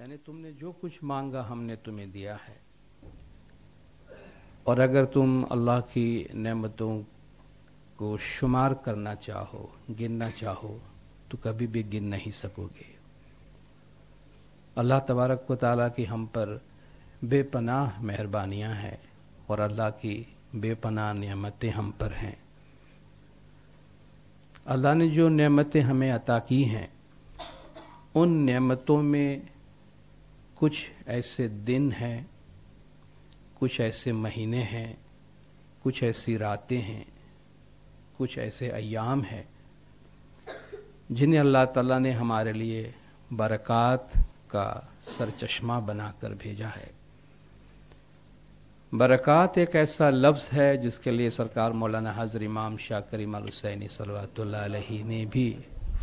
यानी तुमने जो कुछ मांगा हमने तुम्हें दिया है और अगर तुम अल्लाह की नेमतों को शुमार करना चाहो गिनना चाहो तो कभी भी गिन नहीं सकोगे अल्लाह तबारक को ताला की हम पर बेपनाह मेहरबानियाँ हैं और अल्लाह की बेपनाह नियामतें हम पर हैं अल्लाह ने जो नेमतें हमें अता की हैं उन नेमतों में कुछ ऐसे दिन हैं कुछ ऐसे महीने हैं कुछ ऐसी रातें हैं कुछ ऐसे अयाम हैं जिन्हें अल्लाह ताला ने हमारे लिए बरक़ात का सरचश्मा बनाकर भेजा है बरक़ात एक ऐसा लफ्ज़ है जिसके लिए सरकार मौलाना हज़र इमाम शाह करीम हुसैनी ने भी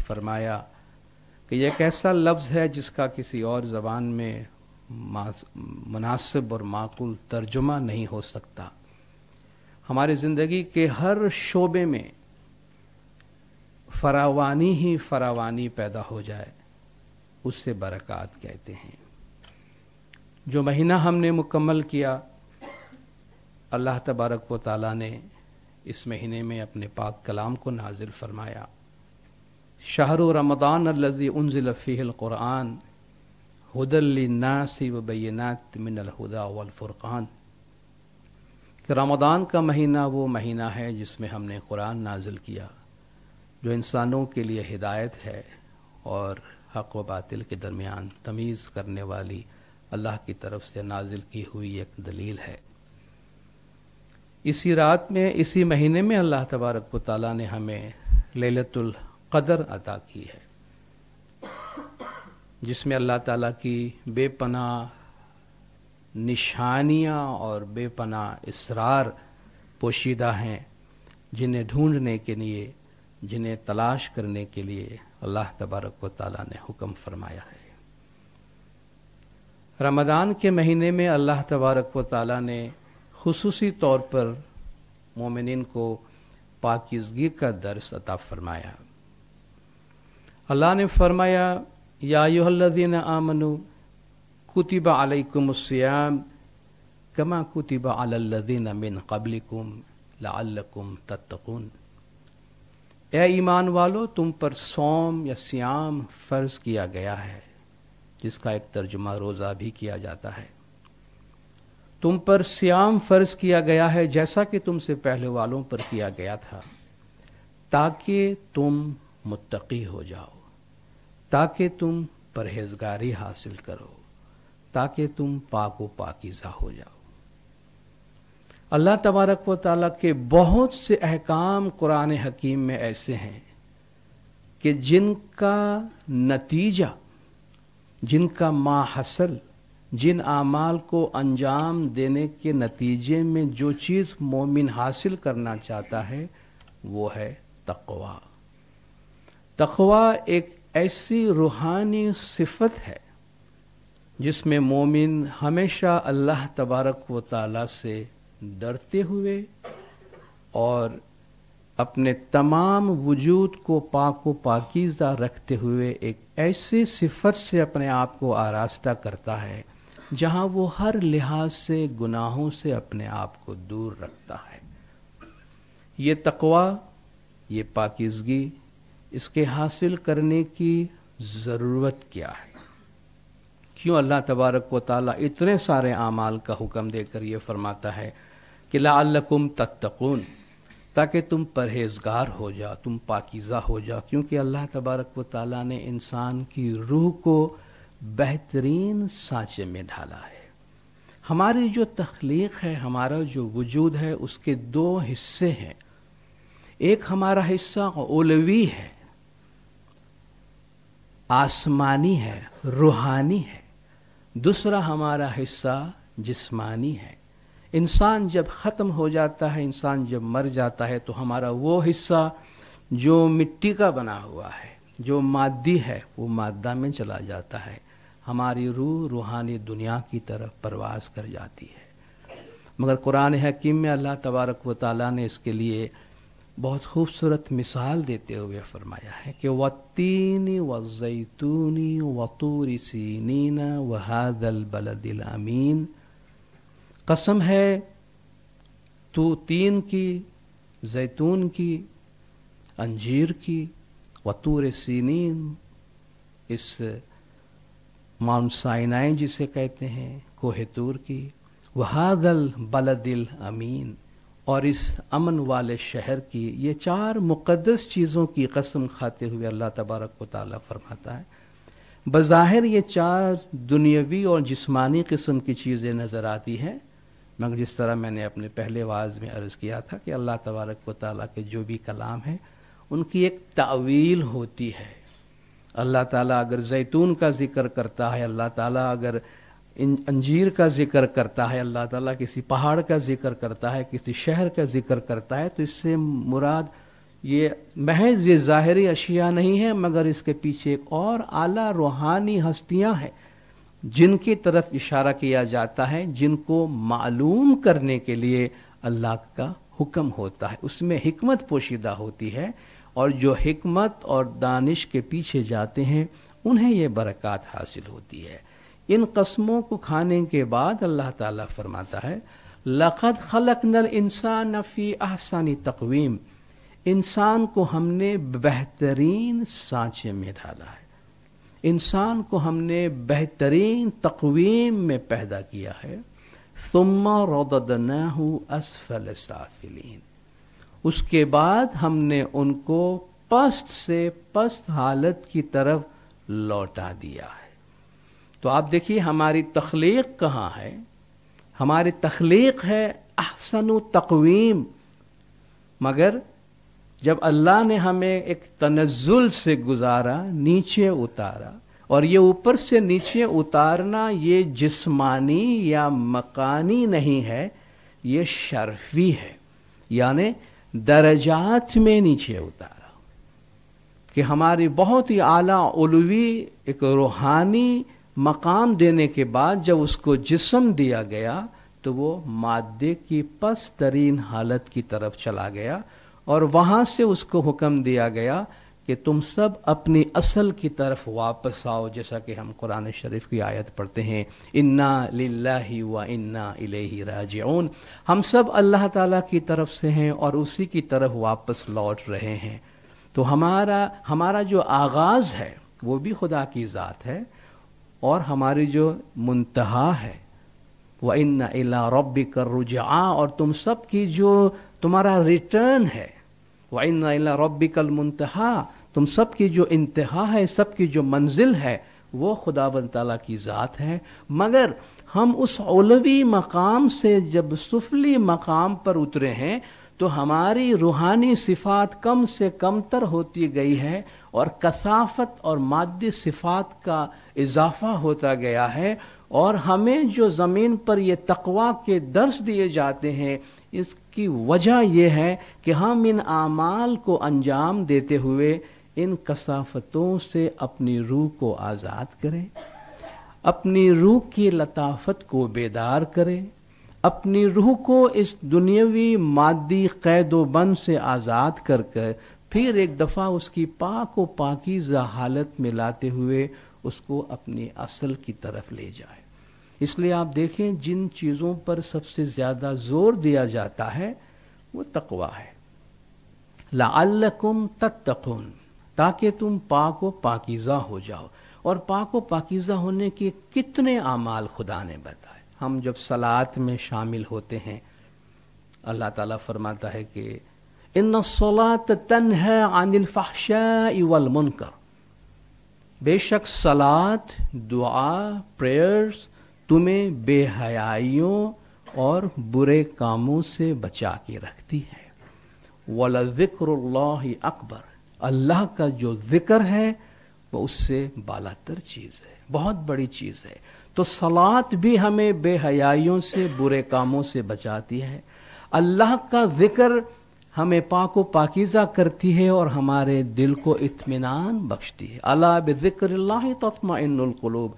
फरमाया कि यह एक ऐसा लफ्ज़ है जिसका किसी और ज़बान में मुनासिब और माकूल तर्जुमा नहीं हो सकता हमारी ज़िंदगी के हर शोबे में फरावानी ही फरावानी पैदा हो जाए उससे बरक़ात कहते हैं जो महीना हमने मुकम्मल किया अल्लाह तबारक व ताली ने इस महीने में अपने पाक कलाम को नाजिल फरमाया शाहर रमदान लजी उनज़िलफ़ीक़ुरान हदलनासी वबैनात मिनलहुदा वलफ़ुरक़ान कि रमदान का महीना वो महीना है जिसमें हमने कुरान नाजिल किया जो इंसानों के लिए हिदायत है और हक व बातिल के दरमियान तमीज़ करने वाली अल्लाह की तरफ से नाजिल की हुई एक दलील है इसी रात में इसी महीने में अल्लाह तबारक ताली ने हमें ललतुल कदर अदा की है जिसमें अल्लाह ताला की बेपना निशानियां और बेपना इसरार पोशीदा हैं जिन्हें ढूंढने के लिए जिन्हें तलाश करने के लिए अल्लाह तबारक व ताला ने हुक्म फरमाया है रमदान के महीने में अल्लाह तबारक व ताला ने खसूसी तौर पर मोमिन को पाकिजगी का दर्स अता फरमाया अल्लाह ने फरमाया यादीन आमनु कुतिबा अलकुमस्याम कमा कुतिबा अलदीन मिन क़ब्लिकुम लअल्लकुम तत्तकून ए ईमान वालो तुम पर सोम या सियाम फ़र्ज़ किया गया है जिसका एक तर्जुमा रोज़ा भी किया जाता है तुम पर सियाम फ़र्ज़ किया गया है जैसा कि तुमसे पहले वालों पर किया गया था ताकि तुम मुत्तकी हो जाओ ताकि तुम परहेजगारी हासिल करो ताकि तुम पाक व पाकिज़ा हो जाओ अल्लाह तबारक व ताली के बहुत से अहकाम कुरान हकीम में ऐसे हैं कि जिनका नतीजा जिनका माहसल जिन आमाल को अंजाम देने के नतीजे में जो चीज़ मोमिन हासिल करना चाहता है वो है तकवा तकवा एक ऐसी रूहानी सिफत है जिसमें मोमिन हमेशा अल्लाह तबारक व ताला से डरते हुए और अपने तमाम वजूद को पाक व पाकिज़ा रखते हुए एक ऐसे सिफत से अपने आप को आरास्ता करता है जहाँ वो हर लिहाज से गुनाहों से अपने आप को दूर रखता है ये तकवा ये पाकिजगी इसके हासिल करने की ज़रूरत क्या है क्यों अल्लाह तबारक व ताला इतने सारे अमाल का हुक्म देकर यह फरमाता है कि लाकुम तत्तकून ताकि तुम परहेजगार हो जा तुम पाकिज़ा हो जा क्योंकि अल्लाह तबारक व ताला ने इंसान की रूह को बेहतरीन सांचे में ढाला है हमारी जो तख्लीक है हमारा जो वजूद है उसके दो हिस्से हैं एक हमारा हिस्सा उलवी है आसमानी है रूहानी है दूसरा हमारा हिस्सा जिस्मानी है इंसान जब ख़त्म हो जाता है इंसान जब मर जाता है तो हमारा वो हिस्सा जो मिट्टी का बना हुआ है जो मादी है वो मादा में चला जाता है हमारी रूह रूहानी दुनिया की तरफ परवास कर जाती है मगर कुरान हकीम में अल्लाह तबारक व ताली ने इसके लिए बहुत खूबसूरत मिसाल देते हुए फरमाया है कि व तीन व जैतूनी व सीन व हादल बलदिल अमीन कसम है तो तीन की जैतून की अंजीर की व तूर इस माउंट साइनाई जिसे कहते हैं कोहतूर की वहादल बलदिल अमीन और इस अमन वाले शहर की ये चार मुक़दस चीज़ों की कसम खाते हुए अल्लाह तबारक को ताला फरमाता है बज़ाहिर ये चार दुनियावी और जिस्मानी किस्म की चीज़ें नज़र आती हैं मगर जिस तरह मैंने अपने पहले वाज में अर्ज़ किया था कि अल्लाह तबारक व ताली के जो भी कलाम है उनकी एक तावील होती है अल्लाह ताला अगर जैतून का ज़िक्र करता है अल्लाह ताला अगर इन अंजीर का जिक्र करता है अल्लाह ताला किसी पहाड़ का जिक्र करता है किसी शहर का जिक्र करता है तो इससे मुराद ये महज ये ज़ाहरी अशिया नहीं है मगर इसके पीछे एक और आला रूहानी हस्तियां हैं जिनकी तरफ इशारा किया जाता है जिनको मालूम करने के लिए अल्लाह का हुक्म होता है उसमें हिकमत पोशीदा होती है और जो हिकमत और दानिश के पीछे जाते हैं उन्हें ये बरक़ात हासिल होती है इन कस्मों को खाने के बाद अल्लाह ताला फरमाता है लखत खलक नल इंसान फ़ी आसानी तकवीम इंसान को हमने बेहतरीन सांचे में ढाला है इंसान को हमने बेहतरीन तकवीम में पैदा किया है तुम्मा रदना असफल साफिलीन उसके बाद हमने उनको पस्त से पस्त हालत की तरफ लौटा दिया है तो आप देखिए हमारी तखलीक कहाँ है हमारी तखलीक है अहसन तकवीम मगर जब अल्लाह ने हमें एक तनजुल से गुजारा नीचे उतारा और ये ऊपर से नीचे उतारना ये जिस्मानी या मकानी नहीं है ये शर्फी है यानी दर्जात में नीचे उतारा कि हमारी बहुत ही आला उलवी एक रूहानी मकाम देने के बाद जब उसको जिस्म दिया गया तो वो मादे की पस्तरीन हालत की तरफ चला गया और वहां से उसको हुक्म दिया गया कि तुम सब अपनी असल की तरफ वापस आओ जैसा कि हम कुरान शरीफ की आयत पढ़ते हैं इन्ना लिल्लाही व इन्ना इलेही हम सब अल्लाह ताला की तरफ से हैं और उसी की तरफ वापस लौट रहे हैं तो हमारा हमारा जो आगाज़ है वो भी खुदा की ज़ात है और हमारी जो मुंतहा है व इन इला रबी कर रुजा और तुम सब की जो तुम्हारा रिटर्न है व इन इला रबी कल मुंतहा तुम सब की जो इंतहा है सब की जो मंजिल है वो खुदावन तला की ज़ात है मगर हम उस उलवी मकाम से जब सुफली मकाम पर उतरे हैं तो हमारी रूहानी सिफात कम से कम तर होती गई है और कसाफत और मादी सिफात का इजाफा होता गया है और हमें जो ज़मीन पर ये तकवा के दर्श दिए जाते हैं इसकी वजह यह है कि हम इन आमाल को अंजाम देते हुए इन कसाफतों से अपनी रूह को आज़ाद करें अपनी रूह की लताफत को बेदार करें अपनी रूह को इस दुनियावी मादी कैदोबंद से आज़ाद कर कर फिर एक दफा उसकी पाक पाकिजा हालत में लाते हुए उसको अपनी असल की तरफ ले जाए इसलिए आप देखें जिन चीजों पर सबसे ज्यादा जोर दिया जाता है वो तकवा है लाअल्लकुम तत्तकुन ताकि तुम पाक व पाकिजा हो जाओ और पाक व पाकिजा होने के कितने अमाल खुदा ने बताए हम जब सलात में शामिल होते हैं अल्लाह ताला फरमाता है कि इन सलात तनह अनिल वल मुनकर बेशक सलात दुआ प्रेयर्स तुम्हें बेहयाइयों और बुरे कामों से बचा के रखती है वला जिक्र अकबर अल्लाह का जो जिक्र है वह उससे बालातर चीज़ है बहुत बड़ी चीज़ है तो सलात भी हमें बेहयाइयों से बुरे कामों से बचाती है अल्लाह का जिक्र हमें पाको पाकिज़ा करती है और हमारे दिल को इतमान बख्शती है अला बिक्र तत्माकलूब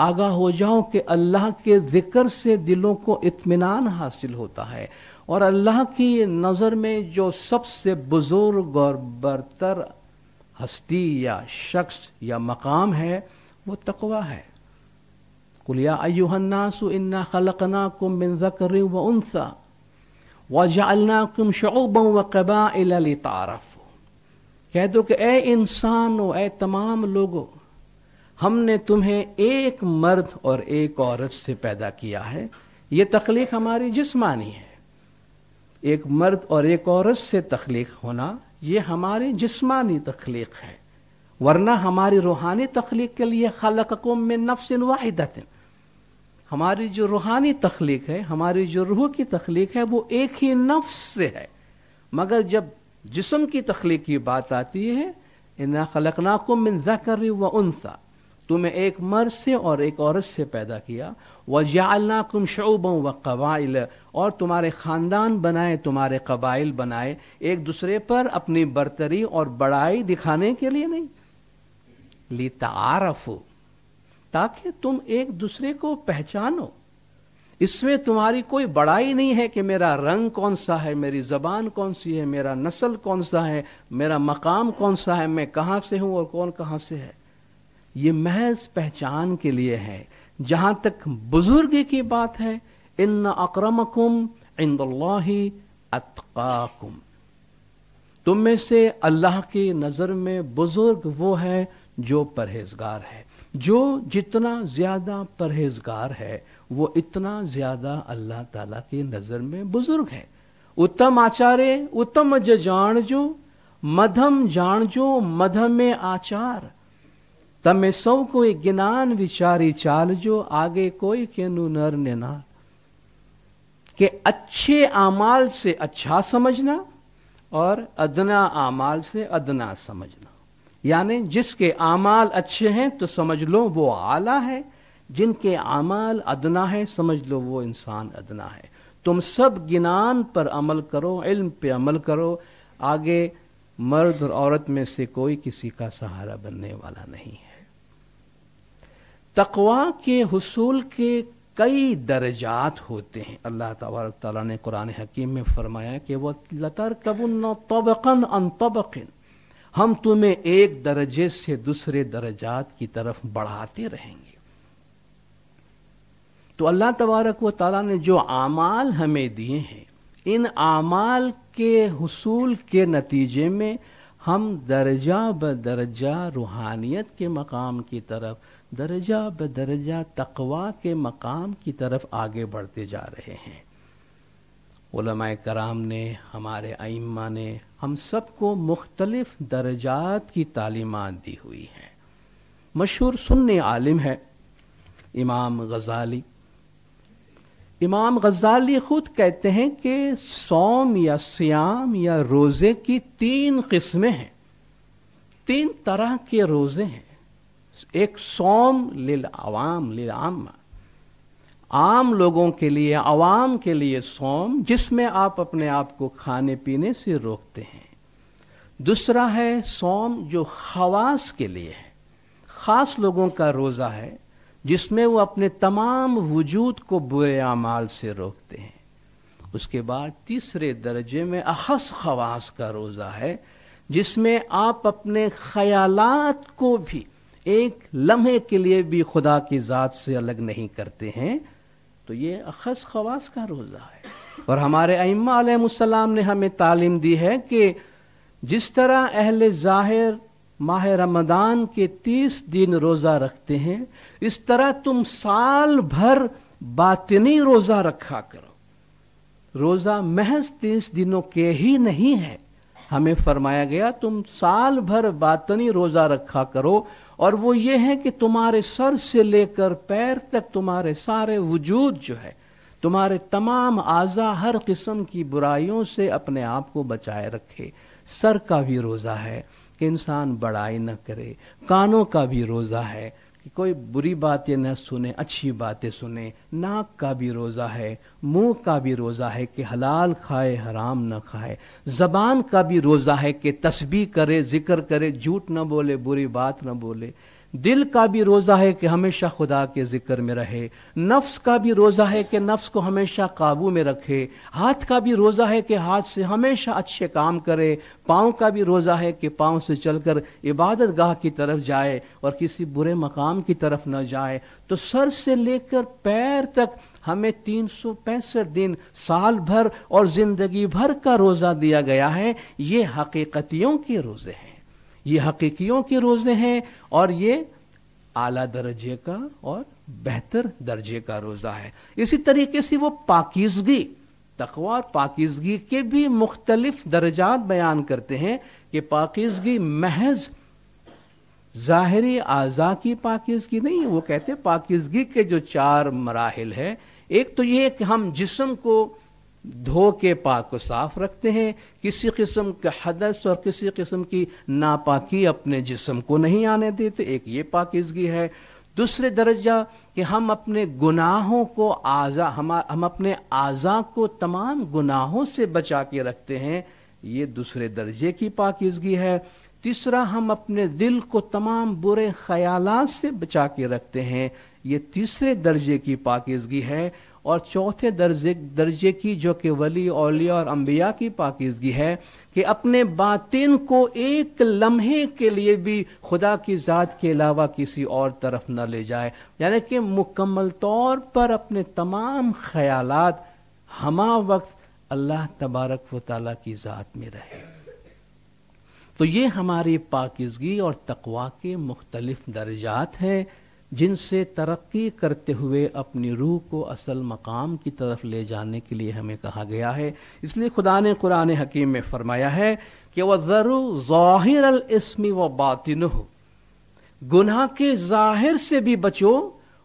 आगा हो जाओ कि अल्लाह के जिक्र से दिलों को इतमान हासिल होता है और अल्लाह की नज़र में जो सबसे बुजुर्ग और बरतर हस्ती या शख्स या मकाम है वो तकवा है कुलिया अयुहन्नासु इन्ना खलकना को मिन जक्र व उनसा कह दो कि ए इंसानो ए तमाम लोगो हमने तुम्हें एक मर्द और एक औरत से पैदा किया है ये तख्लीक हमारी जिस्मानी है एक मर्द और एक औरत से तख्लीक होना ये हमारी जिस्मानी तख्लीक है वरना हमारी रूहानी तख्लीक के लिए खलकुम में नफ्स वाहिदत हमारी जो रूहानी तख्लीक है हमारी जो रूह की तख्लीक है वो एक ही नफ्स से है मगर जब जिसम की तख्लीक की बात आती है इन्ना खलकना को मिनजा कर व उनसा तुम्हें एक मर्द से और एक औरत से पैदा किया व जालना कुम शोबों व कबाइल और तुम्हारे ख़ानदान बनाए तुम्हारे कबाइल बनाए एक दूसरे पर अपनी बरतरी और बड़ाई दिखाने के लिए नहीं ली तारफ़ ताकि तुम एक दूसरे को पहचानो इसमें तुम्हारी कोई बड़ाई नहीं है कि मेरा रंग कौन सा है मेरी जबान कौन सी है मेरा नस्ल कौन सा है मेरा मकाम कौन सा है मैं कहां से हूं और कौन कहां से है ये महज पहचान के लिए है जहां तक बुजुर्ग की बात है इन अक्रमकुम इंदल्लाही अतकाकुम तुम में से अल्लाह की नजर में बुजुर्ग वो है जो परहेजगार है जो जितना ज्यादा परहेजगार है वो इतना ज्यादा अल्लाह ताला की नजर में बुजुर्ग है उत्तम आचार्य उत्तम जान जो मधम जो मधम आचार सौ સૌ ज्ञान विचारी चाल जो आगे कोई કેનું નર ને ના के अच्छे आमाल से अच्छा समझना और अदना आमाल से अदना समझना यानी जिसके आमाल अच्छे हैं तो समझ लो वो आला है जिनके आमाल अदना है समझ लो वो इंसान अदना है तुम सब गिनान पर अमल करो इल्म पे अमल करो आगे मर्द और औरत में से कोई किसी का सहारा बनने वाला नहीं है तकवा के हसूल के कई दर्जात होते हैं अल्लाह तबारक ने कुरान हकीम में फरमाया कि वह लतर कबुन तबकन अन तबकिन हम तुम्हें एक दर्जे से दूसरे दर्जात की तरफ बढ़ाते रहेंगे तो अल्लाह तबारक व ताला ने जो आमाल हमें दिए हैं इन आमाल के हसूल के नतीजे में हम दर्जा ब दर्जा रूहानियत के मकाम की तरफ दर्जा ब दर्जा तकवा के मकाम की तरफ आगे बढ़ते जा रहे हैं कराम ने हमारे आइम्मा ने हम सबको मुख्तलिफ दर्जात की तालीमत दी हुई हैं मशहूर सुन्नी आलिम है इमाम गजाली इमाम गजाली खुद कहते हैं कि सोम या सियाम या रोज़े की तीन किस्में हैं तीन तरह के रोज़े हैं एक सोम लिल आवाम लिल आमा आम लोगों के लिए आवाम के लिए सोम जिसमें आप अपने आप को खाने पीने से रोकते हैं दूसरा है सोम जो खवास के लिए है खास लोगों का रोज़ा है जिसमें वो अपने तमाम वजूद को बुरे आमाल से रोकते हैं उसके बाद तीसरे दर्जे में अहस खवास का रोज़ा है जिसमें आप अपने ख्यालात को भी एक लम्हे के लिए भी खुदा की ज़ात से अलग नहीं करते हैं तो ये अखस खवास का रोज़ा है और हमारे अम्माम ने हमें तालीम दी है कि जिस तरह अहल ज़ाहिर माह रमदान के तीस दिन रोज़ा रखते हैं इस तरह तुम साल भर बातनी रोज़ा रखा करो रोज़ा महज तीस दिनों के ही नहीं है हमें फरमाया गया तुम साल भर बातनी रोज़ा रखा करो और वो ये है कि तुम्हारे सर से लेकर पैर तक तुम्हारे सारे वजूद जो है तुम्हारे तमाम आजा हर किस्म की बुराइयों से अपने आप को बचाए रखे सर का भी रोज़ा है कि इंसान बड़ाई न करे कानों का भी रोज़ा है कि कोई बुरी बातें न सुने अच्छी बातें सुने नाक का भी रोज़ा है मुंह का भी रोज़ा है कि हलाल खाए हराम न खाए जबान का भी रोज़ा है कि तस्बी करे जिक्र करे झूठ न बोले बुरी बात न बोले दिल का भी रोज़ा है कि हमेशा खुदा के जिक्र में रहे नफ्स का भी रोज़ा है कि नफ्स को हमेशा काबू में रखे हाथ का भी रोज़ा है कि हाथ से हमेशा अच्छे काम करे पाओ का भी रोज़ा है कि पाँव से चलकर इबादत गाह की तरफ जाए और किसी बुरे मकाम की तरफ न जाए तो सर से लेकर पैर तक हमें तीन सौ पैंसठ दिन साल भर और ज़िंदगी भर का रोज़ा दिया गया है ये हकीकतियों के रोज़े हैं ये हकीकियों के रोज़े हैं और ये आला दर्जे का और बेहतर दर्जे का रोज़ा है इसी तरीके से वो पाकिजगी तकवा और पाकिजगी के भी मुख्तलिफ दर्जात बयान करते हैं कि पाकिजगी महज ज़ाहरी आज़ा की पाकिजगी नहीं वो कहते पाकिजगी के जो चार मराहल है एक तो ये कि हम जिसम को धो के पाक को साफ रखते हैं किसी किस्म का हदस और किसी किस्म की नापाकी अपने जिस्म को नहीं आने देते एक ये पाकिजगी है दूसरे दर्जा कि हम अपने गुनाहों को आज़ा हम हम अपने आज़ा को तमाम गुनाहों से बचा के रखते हैं ये दूसरे दर्जे की पाकिजगी है तीसरा हम अपने दिल को तमाम बुरे ख्याल से बचा के रखते हैं ये तीसरे दर्जे की पाकिजगी है और चौथे दर्जे दर्जे की जो कि वली औलिया और अंबिया की पाकिजगी है कि अपने बातिन को एक लम्हे के लिए भी खुदा की ज़ात के अलावा किसी और तरफ न ले जाए यानी कि मुकम्मल तौर पर अपने तमाम ख्याल हमा वक्त अल्लाह तबारक व ताली की ज़ात में रहे तो ये हमारी पाकिजगी और तकवा के मुख्तलिफ दर्जात हैं जिनसे तरक्की करते हुए अपनी रूह को असल मकाम की तरफ ले जाने के लिए हमें कहा गया है इसलिए खुदा ने कुरान हकीम में फरमाया है कि वह जरू ज़ाहिर अल इसमी व बातिन हो गुना के जाहिर से भी बचो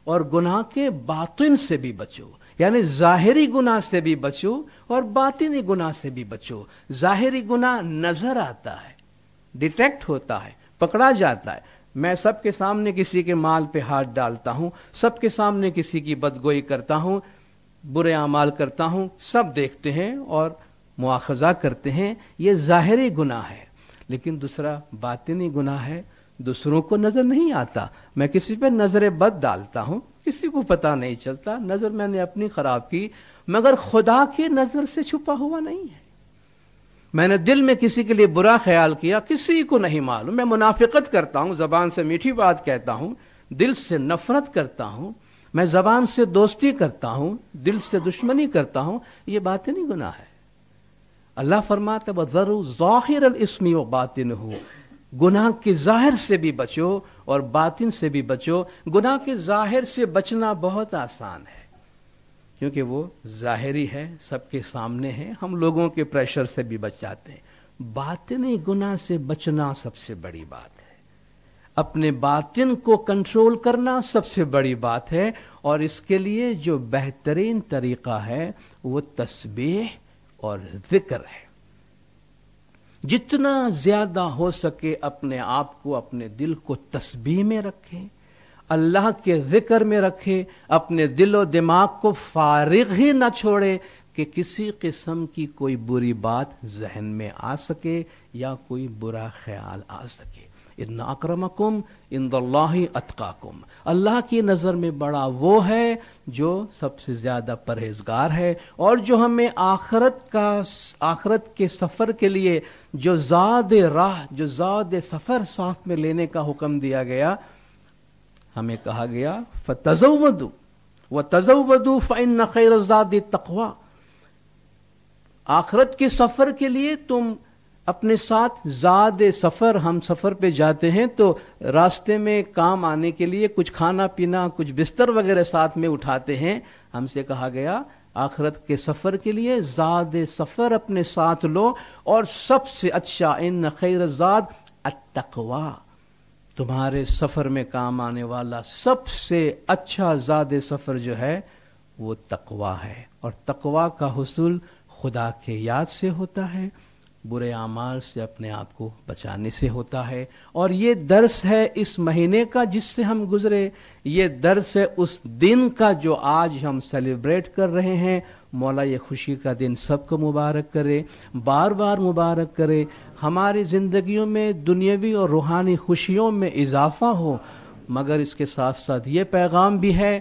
और गुना के बातिन से भी बचो यानी जाहिरी गुना से भी बचो और बातिनी गुना से भी बचो जाहिरी गुना नजर आता है डिटेक्ट होता है पकड़ा जाता है मैं सबके सामने किसी के माल पे हाथ डालता हूँ सबके सामने किसी की बदगोई करता हूँ बुरे अमाल करता हूँ सब देखते हैं और मुआखजा करते हैं ये ज़ाहरी गुना है लेकिन दूसरा बातिनी गुना है दूसरों को नज़र नहीं आता मैं किसी पे नज़र बद डालता हूँ किसी को पता नहीं चलता नज़र मैंने अपनी ख़राब की मगर खुदा की नज़र से छुपा हुआ नहीं है मैंने दिल में किसी के लिए बुरा ख्याल किया किसी को नहीं मालूम मैं मुनाफिकत करता हूं जबान से मीठी बात कहता हूं दिल से नफरत करता हूं मैं जबान से दोस्ती करता हूं दिल से दुश्मनी करता हूं ये बातें नहीं गुना है अल्लाह फरमाते बदरू जाहिर इसमी व बातिन हो गुनाह के जाहिर से भी बचो और बातिन से भी बचो गुनाह के जाहिर से बचना बहुत आसान है क्योंकि वो जाहिरी है सबके सामने है हम लोगों के प्रेशर से भी बच जाते हैं बातिनी गुना से बचना सबसे बड़ी बात है अपने बातिन को कंट्रोल करना सबसे बड़ी बात है और इसके लिए जो बेहतरीन तरीका है वो तस्बीह और जिक्र है जितना ज्यादा हो सके अपने आप को अपने दिल को तस्बीह में रखें अल्लाह के जिक्र में रखे अपने दिलो दिमाग को फारिग ही न छोड़े कि किसी किस्म की कोई बुरी बात जहन में आ सके या कोई बुरा ख्याल आ सके इन अक्रमकुम इन अतकाकुम अल्लाह की नज़र में बड़ा वो है जो सबसे ज़्यादा परहेजगार है और जो हमें आखरत का आखरत के सफ़र के लिए जो ज़ाद राह जो ज़ाद सफ़र साथ में लेने का हुक्म दिया गया हमें कहा गया फतजवदू व फाइन न खैर तकवा आखरत के सफ़र के लिए तुम अपने साथ ज़ाद सफ़र हम सफ़र पे जाते हैं तो रास्ते में काम आने के लिए कुछ खाना पीना कुछ बिस्तर वगैरह साथ में उठाते हैं हमसे कहा गया आखरत के सफ़र के लिए ज़ाद सफ़र अपने साथ लो और सबसे अच्छा इन खैर ज़ाद अतवा तुम्हारे सफर में काम आने वाला सबसे अच्छा ज्यादा सफर जो है वो तकवा है और तकवा का हसूल खुदा के याद से होता है बुरे आमाल से अपने आप को बचाने से होता है और ये दर्श है इस महीने का जिससे हम गुजरे ये दर्श है उस दिन का जो आज हम सेलिब्रेट कर रहे हैं मौला ये खुशी का दिन सबको मुबारक करे बार बार मुबारक करे हमारी जिंदगियों में दुनियावी और रूहानी खुशियों में इजाफा हो मगर इसके साथ साथ ये पैगाम भी है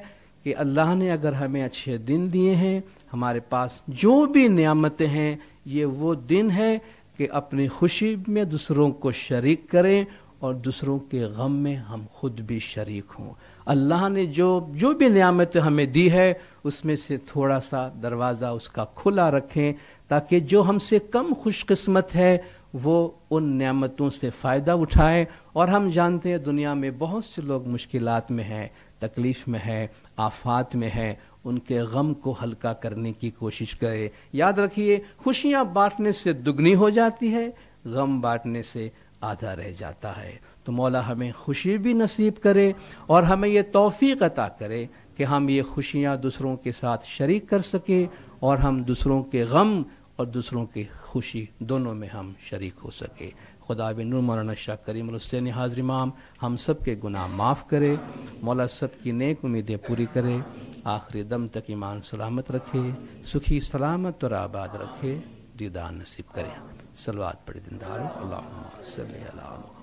कि अल्लाह ने अगर हमें अच्छे दिन दिए हैं हमारे पास जो भी नियामतें हैं ये वो दिन है कि अपनी खुशी में दूसरों को शरीक करें और दूसरों के गम में हम खुद भी शरीक हों अल्लाह ने जो जो भी नियामत हमें दी है उसमें से थोड़ा सा दरवाज़ा उसका खुला रखें ताकि जो हमसे कम खुशकस्मत है वो उन नियामतों से फ़ायदा उठाएं और हम जानते हैं दुनिया में बहुत से लोग मुश्किल में हैं तकलीफ़ में है आफात में है उनके गम को हल्का करने की कोशिश करें याद रखिए खुशियाँ बांटने से दुगनी हो जाती है गम बांटने से आधा रह जाता है तो मौला हमें खुशी भी नसीब करे और हमें ये तोफ़ी अता करे कि हम ये खुशियाँ दूसरों के साथ शरीक कर सकें और हम दूसरों के गम और दूसरों की खुशी दोनों में हम शरीक हो सके खुदा बिन मौलाना शाह करीम हुसैन हाजिर इमाम हम सब के गुनाह माफ़ करे मौला सब की नेक उम्मीदें पूरी करे आखिरी दम तक ईमान सलामत रखे सुखी सलामत और आबाद रखे दीदार नसीब करें सलवाद पड़े दिन